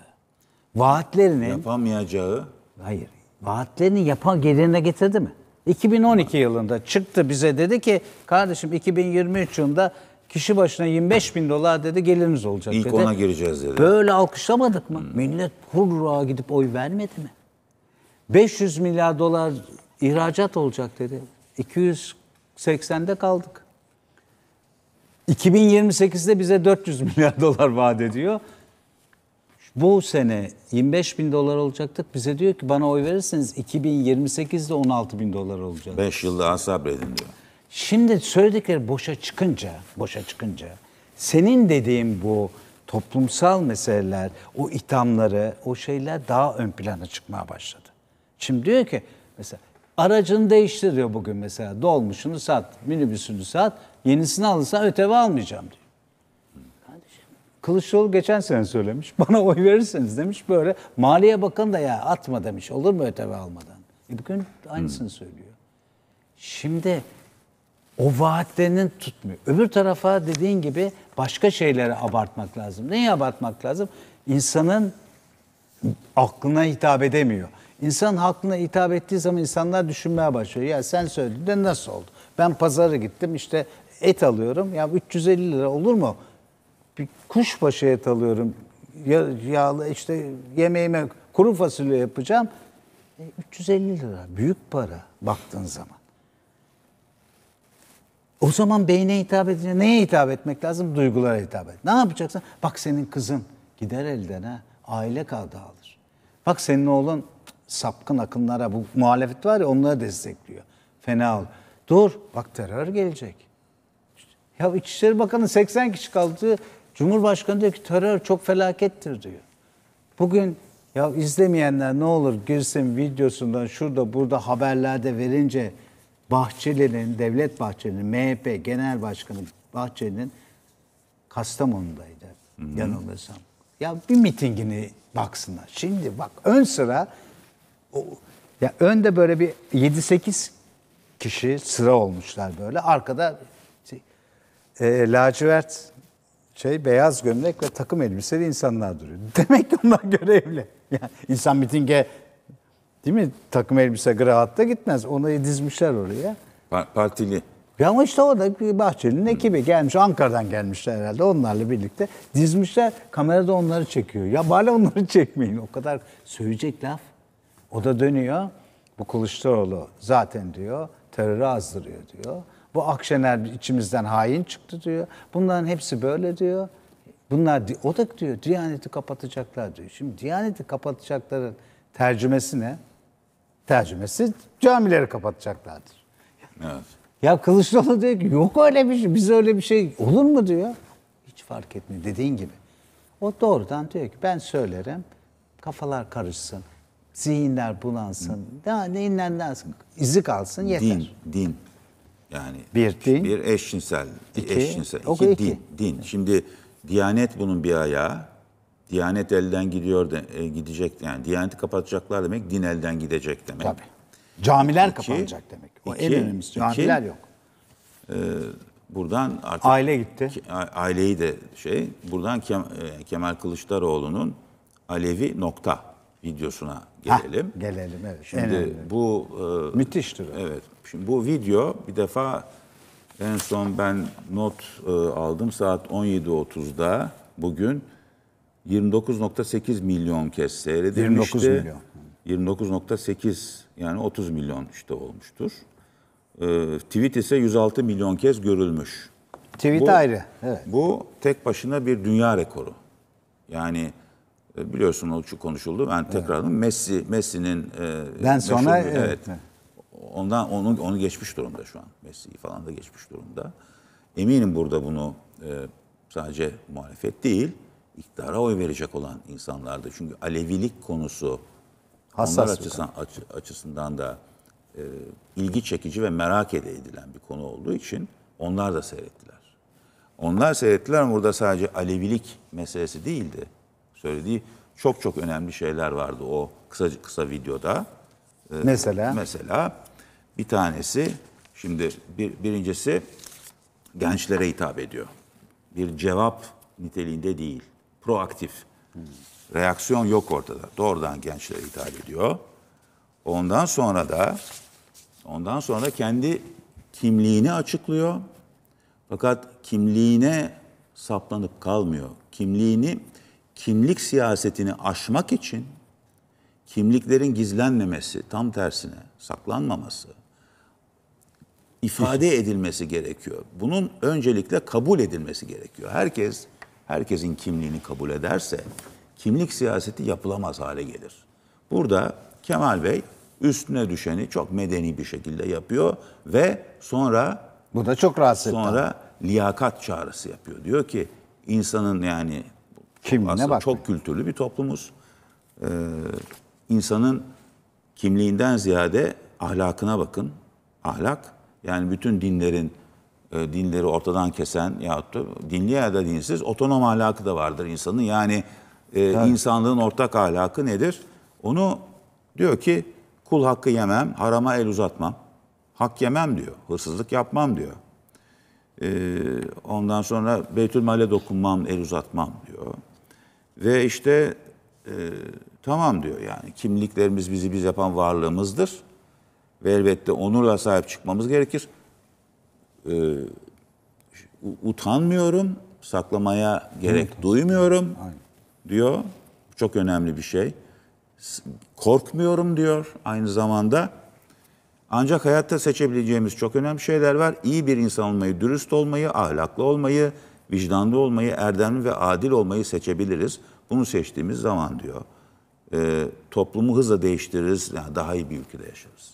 Speaker 2: Vaatlerinin... Yapamayacağı. Hayır vaatlerini yapan gelirine getirdi mi? 2012 yılında çıktı bize dedi ki kardeşim 2023 yılında kişi başına 25 bin dolar dedi geliriniz olacak İlk dedi. ona
Speaker 1: gireceğiz dedi.
Speaker 2: Böyle alkışlamadık mı? Hmm. Millet hurra gidip oy vermedi mi? 500 milyar dolar ihracat olacak dedi. 280'de kaldık. 2028'de bize 400 milyar dolar vaat ediyor. Bu sene 25 bin dolar olacaktık. Bize diyor ki bana oy verirseniz 2028'de 16 bin dolar olacak.
Speaker 1: 5 yıl daha sabredin diyor.
Speaker 2: Şimdi söyledikleri boşa çıkınca, boşa çıkınca senin dediğin bu toplumsal meseleler, o ithamları, o şeyler daha ön plana çıkmaya başladı. Şimdi diyor ki mesela aracını değiştiriyor bugün mesela dolmuşunu sat, minibüsünü sat, yenisini alırsan öteve almayacağım diyor. Kılıçdaroğlu geçen sene söylemiş. *laughs* Bana oy verirseniz demiş böyle. Maliye Bakanı da ya atma demiş. Olur mu ÖTV almadan? E bugün aynısını hmm. söylüyor. Şimdi o vaatlerinin tutmuyor. Öbür tarafa dediğin gibi başka şeyleri abartmak lazım. Neyi abartmak lazım? İnsanın aklına hitap edemiyor. İnsan aklına hitap ettiği zaman insanlar düşünmeye başlıyor. Ya sen söyledin de nasıl oldu? Ben pazara gittim işte et alıyorum. Ya 350 lira olur mu? bir kuşbaşı et alıyorum. Ya, yağlı işte yemeğime kuru fasulye yapacağım. E, 350 lira büyük para baktığın zaman. O zaman beyne hitap edince neye hitap etmek lazım? Duygulara hitap et. Ne yapacaksın? Bak senin kızın gider elden ha. Aile kaldı alır. Bak senin oğlun sapkın akınlara bu muhalefet var ya onları destekliyor. Fena ol. Dur bak terör gelecek. Ya İçişleri Bakanı 80 kişi kaldı. Cumhurbaşkanı diyor ki terör çok felakettir diyor. Bugün ya izlemeyenler ne olur girsin videosundan şurada burada haberlerde verince Bahçeli'nin, Devlet Bahçeli'nin, MHP Genel Başkanı Bahçeli'nin Kastamonu'daydı yanılmıyorsam. Ya bir mitingini baksınlar. Şimdi bak ön sıra o, ya önde böyle bir 7-8 kişi sıra olmuşlar böyle. Arkada şey, e, lacivert şey beyaz gömlek ve takım elbiseli insanlar duruyor. *laughs* Demek ki onlar görevli. Yani insan mitinge değil mi takım elbise gravatta gitmez. Onu dizmişler oraya. Partili. Ya ama işte orada Bahçeli'nin hmm. ekibi gelmiş. Ankara'dan gelmişler herhalde onlarla birlikte. Dizmişler kamerada onları çekiyor. Ya bari onları *laughs* çekmeyin. O kadar söyleyecek laf. O da dönüyor. Bu Kılıçdaroğlu zaten diyor terörü azdırıyor diyor. Bu Akşener içimizden hain çıktı diyor. Bunların hepsi böyle diyor. Bunlar o da diyor Diyaneti kapatacaklar diyor. Şimdi Diyaneti kapatacakların tercümesi ne? Tercümesi camileri kapatacaklardır. Evet. Ya Kılıçdaroğlu diyor ki yok öyle bir şey, biz öyle bir şey olur mu diyor. Hiç fark etmiyor dediğin gibi. O doğrudan diyor ki ben söylerim kafalar karışsın, zihinler bulansın, daha neyinden lazım izi kalsın yeter. Din,
Speaker 1: din. Yani bir din, bir eşcinsel, iki, eşcinsel, iki, okay, din, iki. din. Şimdi Diyanet bunun bir ayağı. Diyanet elden gidiyor de, e, gidecek yani Diyaneti kapatacaklar demek din elden gidecek demek. Tabii.
Speaker 2: Camiler iki, kapanacak demek. O iki, en önemlisi. Camiler iki, yok.
Speaker 1: E, buradan artık aile gitti. aileyi de şey buradan e, Kemal Kılıçdaroğlu'nun Alevi nokta videosuna
Speaker 2: gelelim. Heh, gelelim evet. Şimdi
Speaker 1: bu e, müthiştir. Evet. Şimdi bu video bir defa en son ben not e, aldım saat 17.30'da bugün 29.8 milyon kez seyredilmişti. 29 milyon. 29.8 yani 30 milyon işte olmuştur. E, tweet ise 106 milyon kez görülmüş.
Speaker 2: Tweet bu, ayrı. Evet.
Speaker 1: Bu tek başına bir dünya rekoru. Yani e, biliyorsun o çok konuşuldu. Ben tekrardan evet. Messi Messi'nin e, ben sonra meşhur, evet, Ondan onu onu geçmiş durumda şu an. Messi falan da geçmiş durumda. Eminim burada bunu e, sadece muhalefet değil, iktidara oy verecek olan insanlarda. Çünkü Alevilik konusu Hassas onlar açısından, açısından da e, ilgi çekici ve merak edilen bir konu olduğu için onlar da seyrettiler. Onlar seyrettiler burada sadece Alevilik meselesi değildi söylediği çok çok önemli şeyler vardı o kısa kısa videoda. Ee, mesela? Mesela bir tanesi şimdi bir, birincisi gençlere hitap ediyor. Bir cevap niteliğinde değil. Proaktif. Reaksiyon yok ortada. Doğrudan gençlere hitap ediyor. Ondan sonra da ondan sonra kendi kimliğini açıklıyor. Fakat kimliğine saplanıp kalmıyor. Kimliğini kimlik siyasetini aşmak için kimliklerin gizlenmemesi, tam tersine saklanmaması, ifade edilmesi gerekiyor. Bunun öncelikle kabul edilmesi gerekiyor. Herkes herkesin kimliğini kabul ederse kimlik siyaseti yapılamaz hale gelir. Burada Kemal Bey üstüne düşeni çok medeni bir şekilde yapıyor ve sonra bu da çok rahatsız Sonra liyakat çağrısı yapıyor. Diyor ki insanın yani Kimliğine Aslında çok kültürlü bir toplumuz. Ee, insanın kimliğinden ziyade ahlakına bakın. Ahlak yani bütün dinlerin e, dinleri ortadan kesen yahut da dinli ya da dinsiz otonom ahlakı da vardır insanın. Yani e, evet. insanlığın ortak ahlakı nedir? Onu diyor ki kul hakkı yemem, harama el uzatmam. Hak yemem diyor, hırsızlık yapmam diyor. E, ondan sonra Beytülmal'e dokunmam, el uzatmam diyor. Ve işte e, tamam diyor yani kimliklerimiz bizi biz yapan varlığımızdır. Ve elbette onurla sahip çıkmamız gerekir. E, utanmıyorum, saklamaya gerek evet. duymuyorum Aynen. diyor. Çok önemli bir şey. Korkmuyorum diyor aynı zamanda. Ancak hayatta seçebileceğimiz çok önemli şeyler var. İyi bir insan olmayı, dürüst olmayı, ahlaklı olmayı, vicdanlı olmayı, erdemli ve adil olmayı seçebiliriz. Bunu seçtiğimiz zaman diyor. E, toplumu hızla değiştiririz, yani daha iyi bir ülkede yaşarız.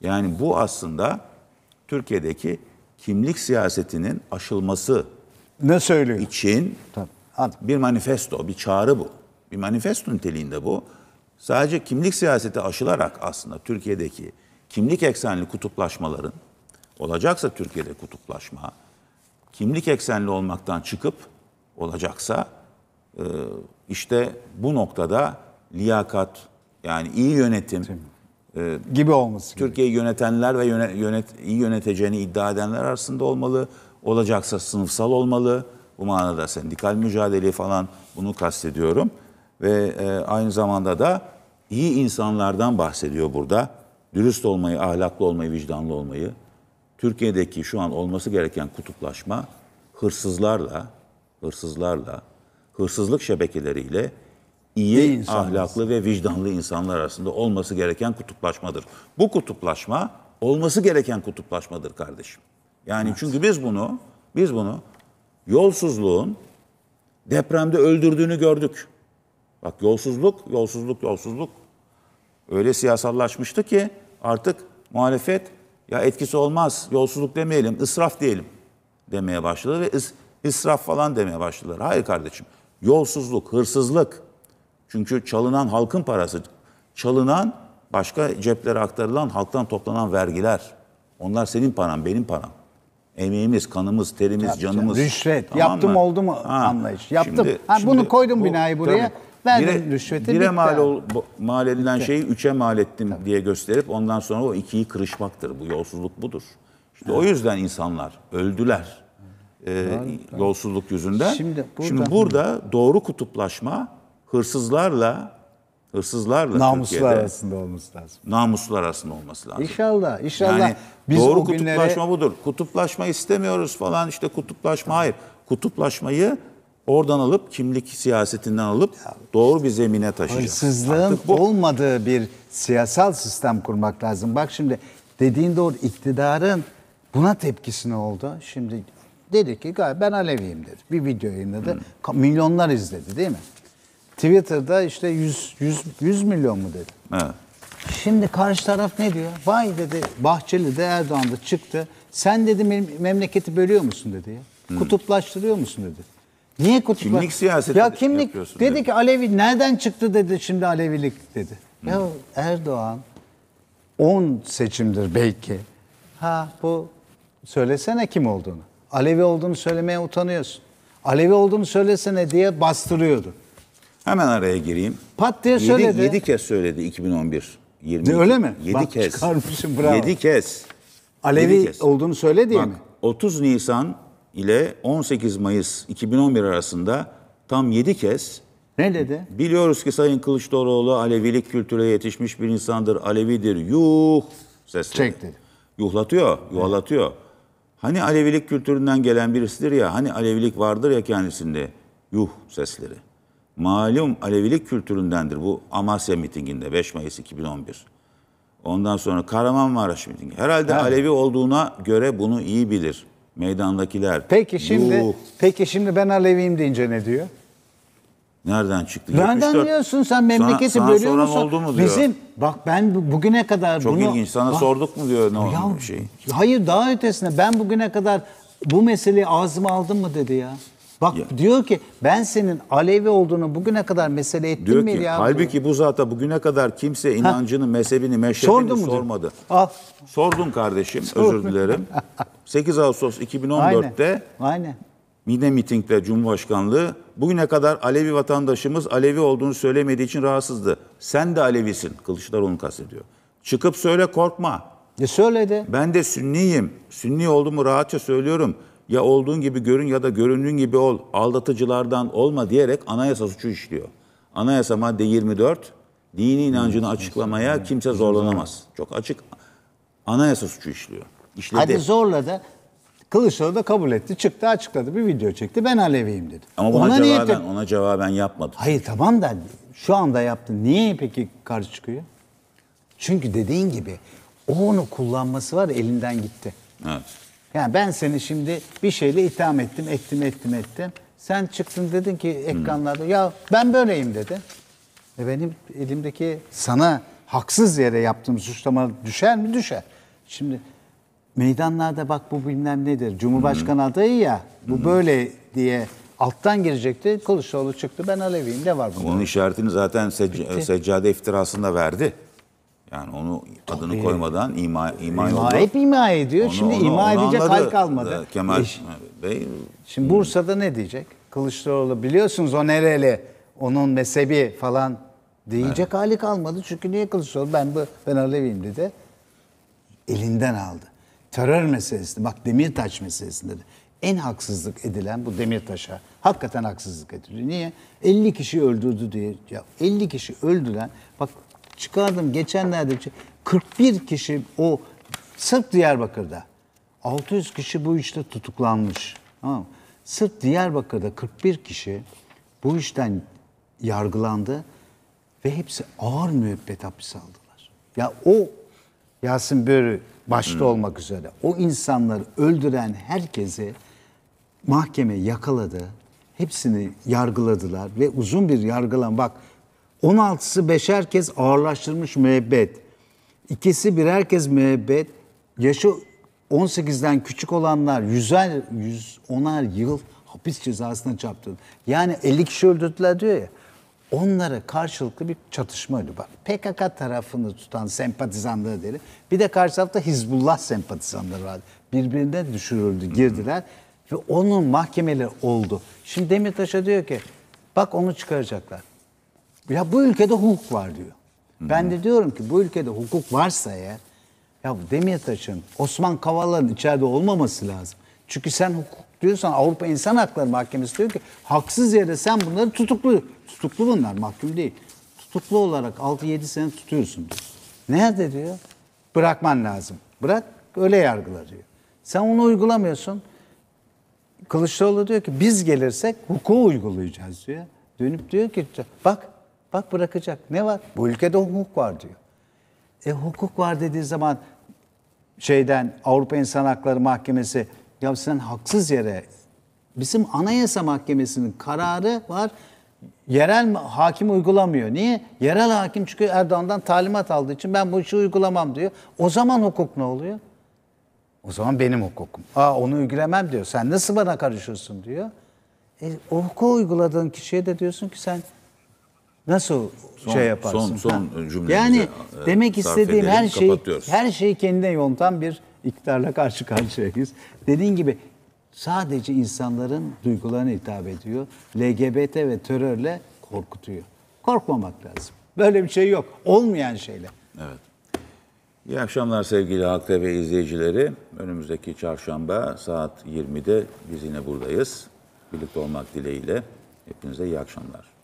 Speaker 1: Yani bu aslında Türkiye'deki kimlik siyasetinin aşılması ne söylüyor? için Tabii. bir manifesto, bir çağrı bu. Bir manifesto niteliğinde bu. Sadece kimlik siyaseti aşılarak aslında Türkiye'deki kimlik eksenli kutuplaşmaların olacaksa Türkiye'de kutuplaşma kimlik eksenli olmaktan çıkıp olacaksa e, işte bu noktada liyakat yani iyi yönetim e, gibi olması. Türkiye'yi yönetenler ve yönet, yönet, iyi yöneteceğini iddia edenler arasında olmalı. Olacaksa sınıfsal olmalı. Bu manada sendikal mücadele falan bunu kastediyorum. Ve e, aynı zamanda da iyi insanlardan bahsediyor burada dürüst olmayı, ahlaklı olmayı, vicdanlı olmayı, Türkiye'deki şu an olması gereken kutuplaşma hırsızlarla, hırsızlarla, hırsızlık şebekeleriyle iyi, ahlaklı ve vicdanlı insanlar arasında olması gereken kutuplaşmadır. Bu kutuplaşma olması gereken kutuplaşmadır kardeşim. Yani evet. çünkü biz bunu biz bunu yolsuzluğun depremde öldürdüğünü gördük. Bak yolsuzluk, yolsuzluk, yolsuzluk öyle siyasallaşmıştı ki artık muhalefet ya etkisi olmaz, yolsuzluk demeyelim, israf diyelim demeye başladı ve is, israf falan demeye başladılar. Hayır kardeşim, yolsuzluk, hırsızlık. Çünkü çalınan halkın parası, çalınan başka ceplere aktarılan halktan toplanan vergiler. Onlar senin paran, benim param. Emeğimiz, kanımız, terimiz, Yapacağım. canımız. Rüşvet. Tamam Yaptım mı? oldu mu ha. anlayış. Yaptım. Şimdi, ha, şimdi, bunu koydum bu, binayı buraya. Tabii. Verdim bire, rüşveti. Bire bitti. mal, ol, mal edilen şeyi üçe mal ettim Tabii. diye gösterip ondan sonra o ikiyi kırışmaktır. Bu yolsuzluk budur. İşte evet. o yüzden insanlar öldüler. Evet. E, evet. yolsuzluk yüzünden. Şimdi burada, Şimdi burada doğru kutuplaşma hırsızlarla hırsızlarla namuslar arasında olması lazım. Namuslar arasında olması lazım. İnşallah, inşallah. Yani Biz doğru kutuplaşma günlere... budur. Kutuplaşma istemiyoruz falan işte kutuplaşma hayır. Kutuplaşmayı Oradan alıp kimlik siyasetinden alıp doğru bir zemine taşıyacağız. Hırsızlığın bu...
Speaker 2: olmadığı bir siyasal sistem kurmak lazım. Bak şimdi dediğin doğru iktidarın buna tepkisi ne oldu? Şimdi dedi ki ben Aleviyim dedi. Bir video yayınladı. Hmm. Milyonlar izledi değil mi? Twitter'da işte 100, 100, 100 milyon mu dedi. Evet. Şimdi karşı taraf ne diyor? Vay dedi Bahçeli de Erdoğan da çıktı. Sen dedi memleketi bölüyor musun dedi ya. Hmm. Kutuplaştırıyor musun dedi. Niye kutuplar? Kimlik siyaseti Ya kimlik dedi, dedi ki Alevi nereden çıktı dedi şimdi Alevilik dedi. Hı. Hmm. Ya Erdoğan 10 seçimdir belki. Ha bu söylesene kim olduğunu. Alevi olduğunu söylemeye utanıyorsun. Alevi olduğunu söylesene diye bastırıyordu. Hemen araya gireyim. Pat diye yedi, söyledi. 7 kez söyledi
Speaker 1: 2011. 20, öyle mi? 7 kez. Çıkarmışım bravo. 7 kez. Alevi yedi kez. olduğunu söyledi diye Bak, mi? 30 Nisan ile 18 Mayıs 2011 arasında tam 7 kez ne dedi? Biliyoruz ki Sayın Kılıçdaroğlu Alevilik kültüre yetişmiş bir insandır. Alevidir. Yuh sesleri. Çek dedi. Yuhlatıyor, yuhalatıyor. Evet. Hani Alevilik kültüründen gelen birisidir ya, hani Alevilik vardır ya kendisinde. Yuh sesleri. Malum Alevilik kültüründendir bu Amasya mitinginde 5 Mayıs 2011. Ondan sonra Kahramanmaraş mitingi. Herhalde evet. Alevi olduğuna göre bunu iyi bilir meydandakiler. Peki şimdi yuh. peki şimdi ben Aleviyim
Speaker 2: deyince ne diyor? Nereden çıktı? Nereden 74. diyorsun sen memleketi sana, bölüyor soran musun? oldu mu diyor. Bizim bak ben bugüne kadar Çok bunu... ilginç sana bak, sorduk mu diyor ne ya, olmuş şey. Hayır daha ötesine ben bugüne kadar bu meseleyi ağzıma aldım mı dedi ya. Bak ya. diyor ki ben senin Alevi olduğunu bugüne kadar mesele ettim diyor mi ki, ya? Halbuki
Speaker 1: diyor. bu zaten bugüne kadar kimse inancını, ha. mezhebini, meşrebini mu? sormadı. Al. Sordun kardeşim özür dilerim. 8 *laughs* Ağustos 2014'te Aynen. Mine mitingde Cumhurbaşkanlığı bugüne kadar Alevi vatandaşımız Alevi olduğunu söylemediği için rahatsızdı. Sen de Alevisin. Kılıçdaroğlu kastediyor. Çıkıp söyle korkma. Ne söyledi? Ben de Sünniyim. Sünni olduğumu rahatça söylüyorum. Ya olduğun gibi görün ya da göründüğün gibi ol. Aldatıcılardan olma diyerek anayasa suçu işliyor. Anayasa madde 24 dini inancını açıklamaya kimse zorlanamaz. Çok açık anayasa suçu işliyor. İşledi.
Speaker 2: Hadi zorladı. Kılıçdaroğlu da kabul etti. Çıktı açıkladı bir video çekti. Ben Aleviyim dedi. Ama buna ona cevaben, niye... ona cevaben yapmadı. Hayır tamam da şu anda yaptı. Niye peki karşı çıkıyor? Çünkü dediğin gibi o onu kullanması var elinden gitti. Evet. Yani ben seni şimdi bir şeyle itham ettim, ettim, ettim, ettim. Sen çıktın dedin ki ekranlarda ya ben böyleyim dedi. E benim elimdeki sana haksız yere yaptığım suçlama düşer mi? Düşer. Şimdi meydanlarda bak bu bilmem nedir. Cumhurbaşkanı adayı ya bu böyle diye alttan girecekti. Kılıçdaroğlu çıktı ben Aleviyim Ne var bunda. Onun
Speaker 1: işaretini zaten secc- seccade iftirasında verdi. Yani onu Tabii. adını koymadan ima ima ima hep
Speaker 2: ima ediyor. Onu, Şimdi onu, ima onu edecek hal kalmadı. Ee, Kemal Eş, Bey. Şimdi Bursa'da ne diyecek? Kılıçdaroğlu biliyorsunuz o nereli? Onun mezhebi falan diyecek evet. hali kalmadı. Çünkü niye Kılıçdaroğlu ben bu ben Aleviyim dedi. Elinden aldı. Terör meselesinde bak Demirtaş meselesinde de en haksızlık edilen bu Demirtaş'a hakikaten haksızlık ediliyor. Niye? 50 kişi öldürdü diye. Ya 50 kişi öldüren bak çıkardım geçenlerde. 41 şey- kişi o sırf Diyarbakır'da. 600 kişi bu işte tutuklanmış. Tamam mı? Sırf Diyarbakır'da 41 kişi bu işten yargılandı ve hepsi ağır müebbet hapis aldılar. Ya o Yasin Börü başta hmm. olmak üzere o insanları öldüren herkesi mahkeme yakaladı. Hepsini yargıladılar ve uzun bir yargılan bak 16'sı beşer kez ağırlaştırmış müebbet. İkisi birer kez müebbet. Yaşı 18'den küçük olanlar 100'er 110'ar yıl hapis cezasına çarptırıldı. Yani 50 kişi öldürdüler diyor ya. Onlara karşılıklı bir çatışma oldu. bak. PKK tarafını tutan sempatizanları derim. Bir de karşı tarafta Hizbullah sempatizanları vardı. Birbirine düşürüldü, girdiler. Hı hı. Ve onun mahkemeleri oldu. Şimdi Demirtaş'a diyor ki bak onu çıkaracaklar. Ya bu ülkede hukuk var diyor. Hı-hı. Ben de diyorum ki bu ülkede hukuk varsa eğer ya Demirtaş'ın Osman Kavala'nın içeride olmaması lazım. Çünkü sen hukuk diyorsan Avrupa İnsan Hakları Mahkemesi diyor ki haksız yere sen bunları tutuklu. Tutuklu bunlar mahkum değil. Tutuklu olarak 6-7 sene tutuyorsun diyor. Nerede diyor? Bırakman lazım. Bırak öyle yargılar diyor. Sen onu uygulamıyorsun. Kılıçdaroğlu diyor ki biz gelirsek hukuku uygulayacağız diyor. Dönüp diyor ki bak Bak bırakacak. Ne var? Bu ülkede hukuk var diyor. E hukuk var dediği zaman şeyden Avrupa İnsan Hakları Mahkemesi ya sen haksız yere bizim Anayasa Mahkemesi'nin kararı var. Yerel hakim uygulamıyor. Niye? Yerel hakim çünkü Erdoğan'dan talimat aldığı için ben bu işi uygulamam diyor. O zaman hukuk ne oluyor? O zaman benim hukukum. Aa onu uygulamam diyor. Sen nasıl bana karışıyorsun diyor. E, o hukuku uyguladığın kişiye de diyorsun ki sen Nasıl son, şey yaparsın? Son son cümlemizi Yani e, demek istediğim her şeyi her şeyi kendine yontan bir iktidarla karşı karşıyayız. Dediğin gibi sadece insanların duygularına hitap ediyor. LGBT ve terörle korkutuyor. Korkmamak lazım. Böyle bir şey yok. Olmayan şeyler.
Speaker 1: Evet. İyi akşamlar sevgili Halk TV izleyicileri. Önümüzdeki çarşamba saat 20'de biz yine buradayız. Birlikte olmak dileğiyle. Hepinize iyi akşamlar.